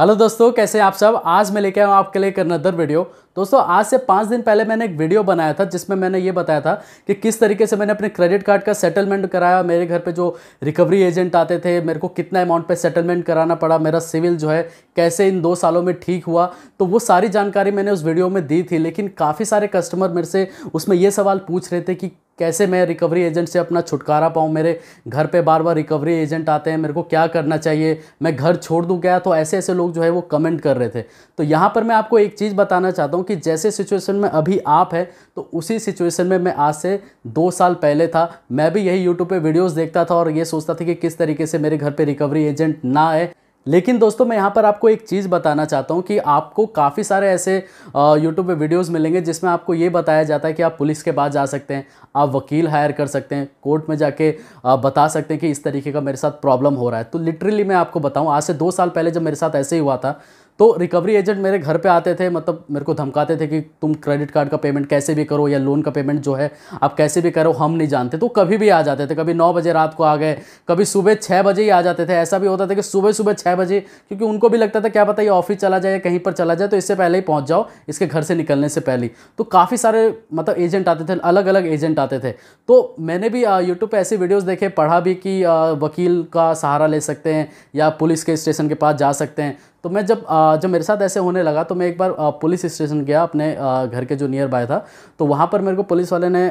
hello दोस्तों कैसे आप सब आज मैं लेके आया हूँ आपके लिए एक अनदर वीडियो दोस्तों आज से पाँच दिन पहले मैंने एक वीडियो बनाया था जिसमें मैंने ये बताया था कि किस तरीके से मैंने अपने क्रेडिट कार्ड का सेटलमेंट कराया मेरे घर पे जो रिकवरी एजेंट आते थे मेरे को कितना अमाउंट पे सेटलमेंट कराना पड़ा मेरा सिविल जो है कैसे इन दो सालों में ठीक हुआ तो वो सारी जानकारी मैंने उस वीडियो में दी थी लेकिन काफ़ी सारे कस्टमर मेरे से उसमें ये सवाल पूछ रहे थे कि कैसे मैं रिकवरी एजेंट से अपना छुटकारा पाऊँ मेरे घर पे बार बार रिकवरी एजेंट आते हैं मेरे को क्या करना चाहिए मैं घर छोड़ दूँ क्या तो ऐसे ऐसे लोग जो है वो कमेंट कर रहे थे तो यहाँ पर मैं आपको एक चीज़ बताना चाहता हूँ कि जैसे सिचुएशन में अभी आप है तो उसी सिचुएशन में मैं आज से दो साल पहले था मैं भी यही यूट्यूब पर वीडियोज़ देखता था और ये सोचता था कि किस तरीके से मेरे घर पर रिकवरी एजेंट ना आए लेकिन दोस्तों मैं यहाँ पर आपको एक चीज़ बताना चाहता हूँ कि आपको काफ़ी सारे ऐसे यूट्यूब पे वीडियोस मिलेंगे जिसमें आपको ये बताया जाता है कि आप पुलिस के पास जा सकते हैं आप वकील हायर कर सकते हैं कोर्ट में जाके बता सकते हैं कि इस तरीके का मेरे साथ प्रॉब्लम हो रहा है तो लिटरली मैं आपको बताऊँ आज से दो साल पहले जब मेरे साथ ऐसे ही हुआ था तो रिकवरी एजेंट मेरे घर पे आते थे मतलब मेरे को धमकाते थे कि तुम क्रेडिट कार्ड का पेमेंट कैसे भी करो या लोन का पेमेंट जो है आप कैसे भी करो हम नहीं जानते तो कभी भी आ जाते थे कभी नौ बजे रात को आ गए कभी सुबह छः बजे ही आ जाते थे ऐसा भी होता था कि सुबह सुबह छः बजे क्योंकि उनको भी लगता था क्या पता ये ऑफिस चला जाए या कहीं पर चला जाए तो इससे पहले ही पहुँच जाओ इसके घर से निकलने से पहले तो काफ़ी सारे मतलब एजेंट आते थे अलग अलग एजेंट आते थे तो मैंने भी यूट्यूब पर ऐसे वीडियोज़ देखे पढ़ा भी कि वकील का सहारा ले सकते हैं या पुलिस के स्टेशन के पास जा सकते हैं तो मैं जब जब मेरे साथ ऐसे होने लगा तो मैं एक बार पुलिस स्टेशन गया अपने घर के जो नियर बाय था तो वहाँ पर मेरे को पुलिस वाले ने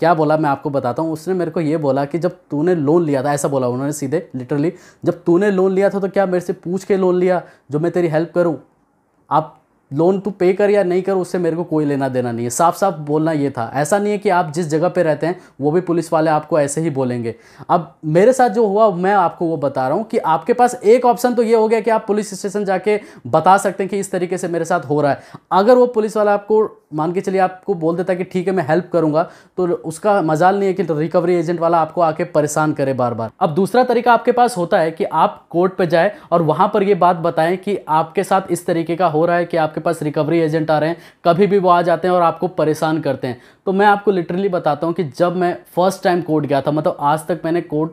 क्या बोला मैं आपको बताता हूँ उसने मेरे को ये बोला कि जब तूने लोन लिया था ऐसा बोला उन्होंने सीधे लिटरली जब तूने लोन लिया था तो क्या मेरे से पूछ के लोन लिया जो मैं तेरी हेल्प करूँ आप लोन तू पे कर या नहीं कर उससे मेरे को कोई लेना देना नहीं है साफ साफ बोलना ये था ऐसा नहीं है कि आप जिस जगह पे रहते हैं वो भी पुलिस वाले आपको ऐसे ही बोलेंगे अब मेरे साथ जो हुआ मैं आपको वो बता रहा हूँ कि आपके पास एक ऑप्शन तो ये हो गया कि आप पुलिस स्टेशन जाके बता सकते हैं कि इस तरीके से मेरे साथ हो रहा है अगर वो पुलिस वाला आपको मान के चलिए आपको बोल देता कि ठीक है मैं हेल्प करूंगा तो उसका मजाल नहीं है कि रिकवरी एजेंट वाला आपको आके परेशान करे बार बार अब दूसरा तरीका आपके पास होता है कि आप कोर्ट पर जाए और वहाँ पर ये बात बताएं कि आपके साथ इस तरीके का हो रहा है कि आपके पास रिकवरी एजेंट आ रहे हैं कभी भी वो आ जाते हैं और आपको परेशान करते हैं तो मैं आपको लिटरली बताता हूँ कि जब मैं फर्स्ट टाइम कोर्ट गया था मतलब आज तक मैंने कोर्ट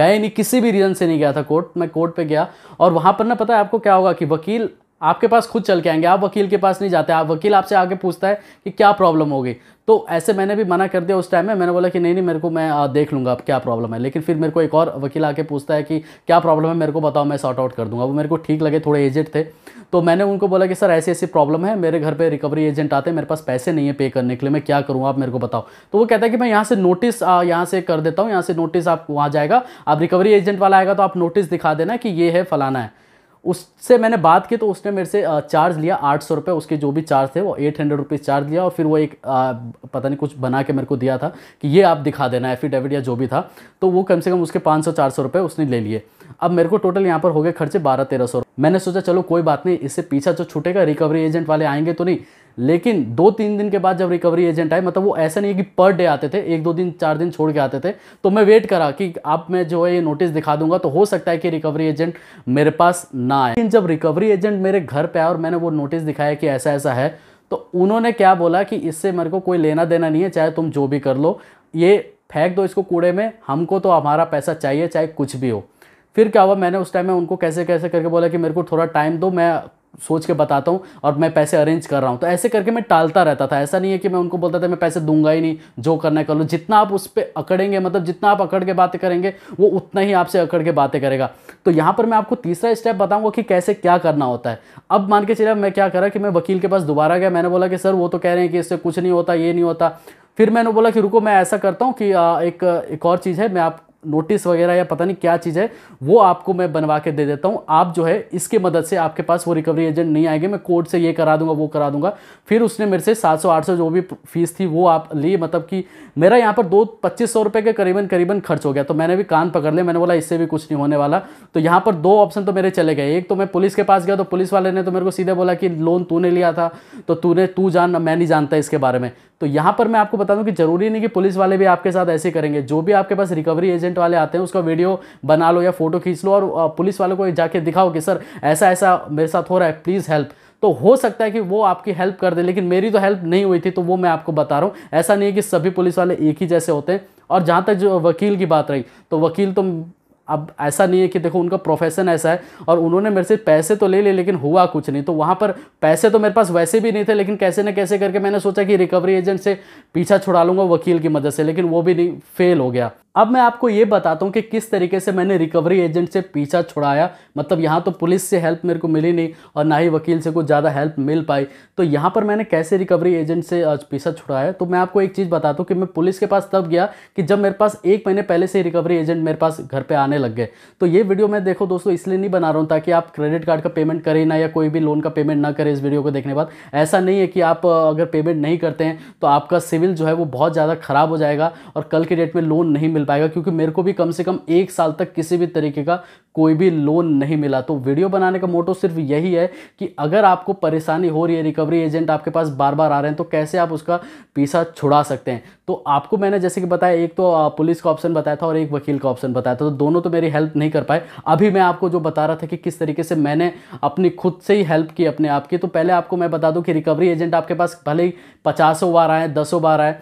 गए नहीं किसी भी रीज़न से नहीं गया था कोर्ट मैं कोर्ट पे गया और वहाँ पर ना पता है आपको क्या होगा कि वकील आपके पास खुद चल के आएंगे आप वकील के पास नहीं जाते आप वकील आपसे आगे पूछता है कि क्या प्रॉब्लम होगी तो ऐसे मैंने भी मना कर दिया उस टाइम में मैंने बोला कि नहीं नहीं मेरे को मैं देख लूँगा अब क्या प्रॉब्लम है लेकिन फिर मेरे को एक और वकील आके पूछता है कि क्या प्रॉब्लम है मेरे को बताओ मैं सॉर्ट आउट कर दूँगा वो मेरे को ठीक लगे थोड़े एजेंट थे तो मैंने उनको बोला कि सर ऐसी ऐसी प्रॉब्लम है मेरे घर पर रिकवरी एजेंट आते हैं मेरे पास पैसे नहीं है पे करने के लिए मैं क्या करूँगा आप मेरे को बताओ तो वो कहता है कि मैं यहाँ से नोटिस यहाँ से कर देता हूँ यहाँ से नोटिस आप वहाँ जाएगा आप रिकवरी एजेंट वाला आएगा तो आप नोटिस दिखा देना कि ये है फलाना है उससे मैंने बात की तो उसने मेरे से चार्ज लिया आठ सौ रुपये उसके जो भी चार्ज थे वो एट हंड्रेड रुपीज़ चार्ज लिया और फिर वो एक आ, पता नहीं कुछ बना के मेरे को दिया था कि ये आप दिखा देना एफिडेविट या जो भी था तो वो कम से कम उसके पाँच सौ चार सौ रुपये उसने ले लिए अब मेरे को टोटल यहाँ पर हो गए खर्चे बारह तेरह सौ मैंने सोचा चलो कोई बात नहीं इससे पीछा जो छूटेगा रिकवरी एजेंट वाले आएंगे तो नहीं लेकिन दो तीन दिन के बाद जब रिकवरी एजेंट आए मतलब वो ऐसा नहीं है कि पर डे आते थे एक दो दिन चार दिन छोड़ के आते थे तो मैं वेट करा कि आप मैं जो है ये नोटिस दिखा दूंगा तो हो सकता है कि रिकवरी एजेंट मेरे पास ना आए लेकिन जब रिकवरी एजेंट मेरे घर पर आया और मैंने वो नोटिस दिखाया कि ऐसा ऐसा है तो उन्होंने क्या बोला कि इससे मेरे को कोई लेना देना नहीं है चाहे तुम जो भी कर लो ये फेंक दो इसको कूड़े में हमको तो हमारा पैसा चाहिए चाहे कुछ भी हो फिर क्या हुआ मैंने उस टाइम में उनको कैसे कैसे करके बोला कि मेरे को थोड़ा टाइम दो मैं सोच के बताता हूँ और मैं पैसे अरेंज कर रहा हूँ तो ऐसे करके मैं टालता रहता था ऐसा नहीं है कि मैं उनको बोलता था मैं पैसे दूंगा ही नहीं जो करना है कर लो जितना आप उस पर अकड़ेंगे मतलब जितना आप अकड़ के बातें करेंगे वो उतना ही आपसे अकड़ के बातें करेगा तो यहाँ पर मैं आपको तीसरा स्टेप बताऊँगा कि कैसे क्या करना होता है अब मान के चलिए मैं क्या करा कि मैं वकील के पास दोबारा गया मैंने बोला कि सर वो तो कह रहे हैं कि इससे कुछ नहीं होता ये नहीं होता फिर मैंने बोला कि रुको मैं ऐसा करता हूँ कि एक एक और चीज़ है मैं आप नोटिस वगैरह या पता नहीं क्या चीज़ है वो आपको मैं बनवा के दे देता हूँ आप जो है इसके मदद से आपके पास वो रिकवरी एजेंट नहीं आएंगे मैं कोर्ट से ये करा दूंगा वो करा दूंगा फिर उसने मेरे से सात सौ आठ सौ जो भी फीस थी वो आप ली मतलब कि मेरा यहाँ पर दो पच्चीस सौ के करीबन करीबन खर्च हो गया तो मैंने भी कान पकड़ लिया मैंने बोला इससे भी कुछ नहीं होने वाला तो यहाँ पर दो ऑप्शन तो मेरे चले गए एक तो मैं पुलिस के पास गया तो पुलिस वाले ने तो मेरे को सीधे बोला कि लोन तू लिया था तो तूने तू जान मैं नहीं जानता इसके बारे में तो यहाँ पर मैं आपको बता दूँ कि जरूरी नहीं कि पुलिस वाले भी आपके साथ ऐसे करेंगे जो भी आपके पास रिकवरी एजेंट कंटेंट वाले आते हैं उसका वीडियो बना लो या फोटो खींच लो और पुलिस वालों को जाके दिखाओ कि सर ऐसा ऐसा मेरे साथ हो रहा है प्लीज़ हेल्प तो हो सकता है कि वो आपकी हेल्प कर दे लेकिन मेरी तो हेल्प नहीं हुई थी तो वो मैं आपको बता रहा हूँ ऐसा नहीं है कि सभी पुलिस वाले एक ही जैसे होते हैं और जहाँ तक जो वकील की बात रही तो वकील तो अब ऐसा नहीं है कि देखो उनका प्रोफेशन ऐसा है और उन्होंने मेरे से पैसे तो ले लिए ले, लेकिन हुआ कुछ नहीं तो वहाँ पर पैसे तो मेरे पास वैसे भी नहीं थे लेकिन कैसे ना कैसे करके मैंने सोचा कि रिकवरी एजेंट से पीछा छुड़ा लूँगा वकील की मदद से लेकिन वो भी नहीं फेल हो गया अब मैं आपको ये बताता हूँ कि किस तरीके से मैंने रिकवरी एजेंट से पीछा छुड़ाया मतलब यहाँ तो पुलिस से हेल्प मेरे को मिली नहीं और ना ही वकील से कुछ ज़्यादा हेल्प मिल पाई तो यहाँ पर मैंने कैसे रिकवरी एजेंट से पीछा छुड़ाया तो मैं आपको एक चीज़ बताता हूँ कि मैं पुलिस के पास तब गया कि जब मेरे पास एक महीने पहले से रिकवरी एजेंट मेरे पास घर पर आने लग गए तो ये वीडियो मैं देखो दोस्तों इसलिए नहीं बना रहा हूँ ताकि आप क्रेडिट कार्ड का पेमेंट करें ना या कोई भी लोन का पेमेंट ना करें इस वीडियो को देखने बाद ऐसा नहीं है कि आप अगर पेमेंट नहीं करते हैं तो आपका सिविल जो है वो बहुत ज़्यादा ख़राब हो जाएगा और कल की डेट में लोन नहीं मिल पाएगा क्योंकि मेरे को भी कम से कम एक साल तक किसी भी तरीके का कोई भी लोन नहीं मिला तो वीडियो बनाने का मोटो सिर्फ यही है कि अगर आपको परेशानी हो रही है रिकवरी एजेंट आपके पास बार बार आ रहे हैं तो कैसे आप उसका पीसा छुड़ा सकते हैं तो आपको मैंने जैसे कि बताया एक तो पुलिस का ऑप्शन बताया था और एक वकील का ऑप्शन बताया था तो दोनों तो मेरी हेल्प नहीं कर पाए अभी मैं आपको जो बता रहा था कि किस तरीके से मैंने अपनी खुद से ही हेल्प की अपने आप की तो पहले आपको मैं बता दूं कि रिकवरी एजेंट आपके पास भले ही पचासों बार आए दसों बार आए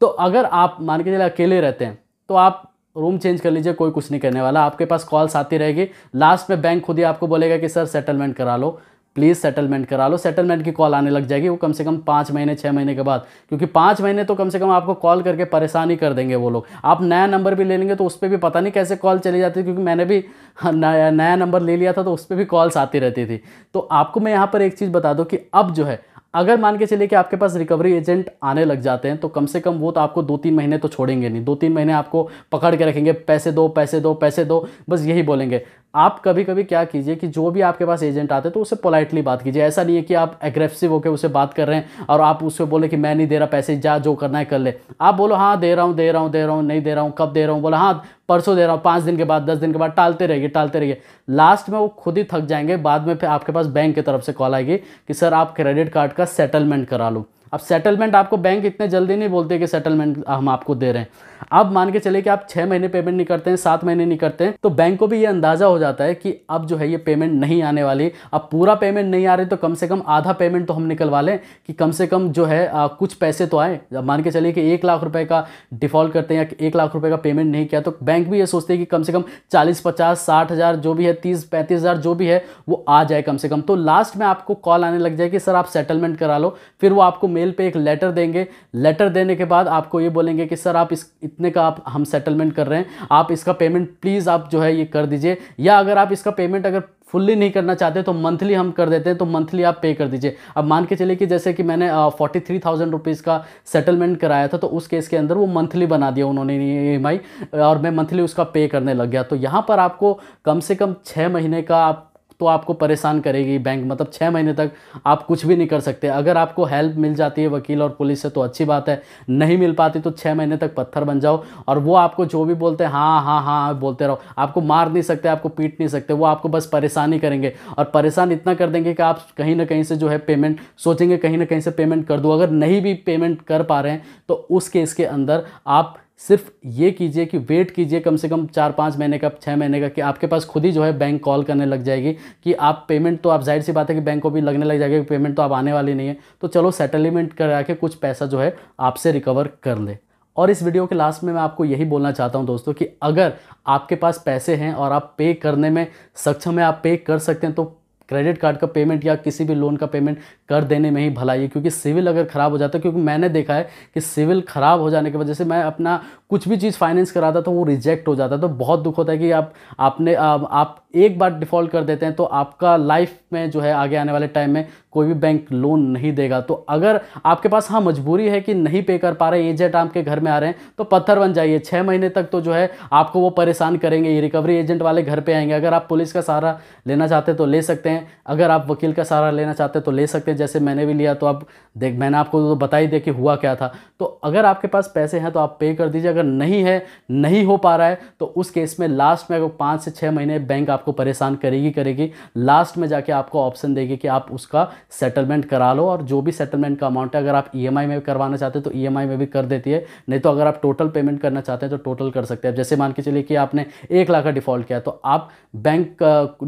तो अगर आप मान के चले अकेले रहते हैं तो आप रूम चेंज कर लीजिए कोई कुछ नहीं करने वाला आपके पास कॉल्स आती रहेगी लास्ट में बैंक खुद ही आपको बोलेगा कि सर सेटलमेंट करा लो प्लीज़ सेटलमेंट करा लो सेटलमेंट की कॉल आने लग जाएगी वो कम से कम पाँच महीने छः महीने के बाद क्योंकि पाँच महीने तो कम से कम आपको कॉल करके परेशानी कर देंगे वो लोग आप नया नंबर भी ले लेंगे तो उस पर भी पता नहीं कैसे कॉल चली जाती क्योंकि मैंने भी हाँ, नया नया नंबर ले लिया था तो उस पर भी कॉल्स आती रहती थी तो आपको मैं यहाँ पर एक चीज़ बता दूँ कि अब जो है अगर मान के चलिए कि आपके पास रिकवरी एजेंट आने लग जाते हैं तो कम से कम वो तो आपको दो तीन महीने तो छोड़ेंगे नहीं दो तीन महीने आपको पकड़ के रखेंगे पैसे दो पैसे दो पैसे दो बस यही बोलेंगे आप कभी कभी क्या कीजिए कि जो भी आपके पास एजेंट आते हैं तो उसे पोलाइटली बात कीजिए ऐसा नहीं है कि आप एग्रेसिव होकर उसे बात कर रहे हैं और आप उसको बोले कि मैं नहीं दे रहा पैसे जा जो करना है कर ले आप बोलो हाँ दे रहा हूँ दे रहा हूँ दे रहा हूँ नहीं दे रहा हूँ कब दे रहा हूँ बोला हाँ परसों दे रहा हूँ पाँच दिन के बाद दस दिन के बाद टालते रहिए टालते रहिए लास्ट में वो खुद ही थक जाएंगे बाद में फिर आपके पास बैंक की तरफ से कॉल आएगी कि सर आप क्रेडिट कार्ड का सेटलमेंट करा लो अब सेटलमेंट आपको बैंक इतने जल्दी नहीं बोलते कि सेटलमेंट हम आपको दे रहे हैं अब मान के चले कि आप छः महीने पेमेंट नहीं करते हैं सात महीने नहीं करते हैं तो बैंक को भी ये अंदाज़ा हो जाता है कि अब जो है ये पेमेंट नहीं आने वाली अब पूरा पेमेंट नहीं आ रही तो कम से कम आधा पेमेंट तो हम निकलवा लें कि कम से कम जो है आ, कुछ पैसे तो आए जब मान के चलिए कि एक लाख रुपये का डिफ़ॉल्ट करते हैं या एक लाख रुपये का पेमेंट नहीं किया तो बैंक भी ये सोचते हैं कि कम से कम चालीस पचास साठ हज़ार जो भी है तीस पैंतीस हज़ार जो भी है वो आ जाए कम से कम तो लास्ट में आपको कॉल आने लग जाए कि सर आप सेटलमेंट करा लो फिर वो आपको मेल पे एक लेटर देंगे लेटर देने के बाद आपको ये बोलेंगे कि सर आप इस इतने का आप हम सेटलमेंट कर रहे हैं आप इसका पेमेंट प्लीज़ आप जो है ये कर दीजिए या अगर आप इसका पेमेंट अगर फुल्ली नहीं करना चाहते तो मंथली हम कर देते हैं तो मंथली आप पे कर दीजिए अब मान के चलिए कि जैसे कि मैंने फोर्टी थ्री थाउजेंड रुपीज़ का सेटलमेंट कराया था तो उस केस के अंदर वो मंथली बना दिया उन्होंने ई e और मैं मंथली उसका पे करने लग गया तो यहाँ पर आपको कम से कम छः महीने का आप तो आपको परेशान करेगी बैंक मतलब छः महीने तक आप कुछ भी नहीं कर सकते अगर आपको हेल्प मिल जाती है वकील और पुलिस से तो अच्छी बात है नहीं मिल पाती तो छः महीने तक पत्थर बन जाओ और वो आपको जो भी बोलते हैं हाँ हाँ हाँ बोलते रहो आपको मार नहीं सकते आपको पीट नहीं सकते वो आपको बस परेशानी करेंगे और परेशान इतना कर देंगे कि आप कहीं ना कहीं से जो है पेमेंट सोचेंगे कहीं ना कहीं से पेमेंट कर दो अगर नहीं भी पेमेंट कर पा रहे हैं तो उस केस के अंदर आप सिर्फ ये कीजिए कि वेट कीजिए कम से कम चार पाँच महीने का छः महीने का कि आपके पास खुद ही जो है बैंक कॉल करने लग जाएगी कि आप पेमेंट तो आप जाहिर सी बात है कि बैंक को भी लगने लग जाएगा कि पेमेंट तो आप आने वाली नहीं है तो चलो सेटलमेंट करा के कुछ पैसा जो है आपसे रिकवर कर ले और इस वीडियो के लास्ट में मैं आपको यही बोलना चाहता हूं दोस्तों कि अगर आपके पास पैसे हैं और आप पे करने में सक्षम है आप पे कर सकते हैं तो क्रेडिट कार्ड का पेमेंट या किसी भी लोन का पेमेंट कर देने में ही भलाई है क्योंकि सिविल अगर ख़राब हो जाता है क्योंकि मैंने देखा है कि सिविल ख़राब हो जाने की वजह से मैं अपना कुछ भी चीज़ फाइनेंस कराता था वो रिजेक्ट हो जाता तो बहुत दुख होता है कि आप आपने आप एक बार डिफ़ॉल्ट कर देते हैं तो आपका लाइफ में जो है आगे आने वाले टाइम में कोई भी बैंक लोन नहीं देगा तो अगर आपके पास हाँ मजबूरी है कि नहीं पे कर पा रहे हैं एजेंट आपके घर में आ रहे हैं तो पत्थर बन जाइए छः महीने तक तो जो है आपको वो परेशान करेंगे ये रिकवरी एजेंट वाले घर पे आएंगे अगर आप पुलिस का सहारा लेना चाहते हैं तो ले सकते हैं अगर आप वकील का सहारा लेना चाहते हैं तो ले सकते हैं जैसे मैंने भी लिया तो आप देख मैंने आपको तो बता ही दिया कि हुआ क्या था तो अगर आपके पास पैसे हैं तो आप पे कर दीजिए अगर नहीं है नहीं हो पा रहा है तो उस केस में लास्ट में अगर पाँच से छः महीने बैंक आपको परेशान करेगी करेगी लास्ट में जाके आपको ऑप्शन देगी कि आप उसका सेटलमेंट करा लो और जो भी सेटलमेंट का अमाउंट है अगर आप ई e में करवाना चाहते हैं तो ई e में भी कर देती है नहीं तो अगर आप टोटल पेमेंट करना चाहते हैं तो टोटल कर सकते हैं जैसे मान के चलिए कि आपने एक लाख का डिफॉल्ट किया तो आप बैंक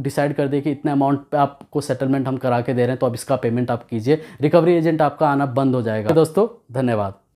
डिसाइड कर दे कि इतने अमाउंट पर आपको सेटलमेंट हम करा के दे रहे हैं तो अब इसका पेमेंट आप कीजिए रिकवरी एजेंट आपका आना बंद हो जाएगा दोस्तों धन्यवाद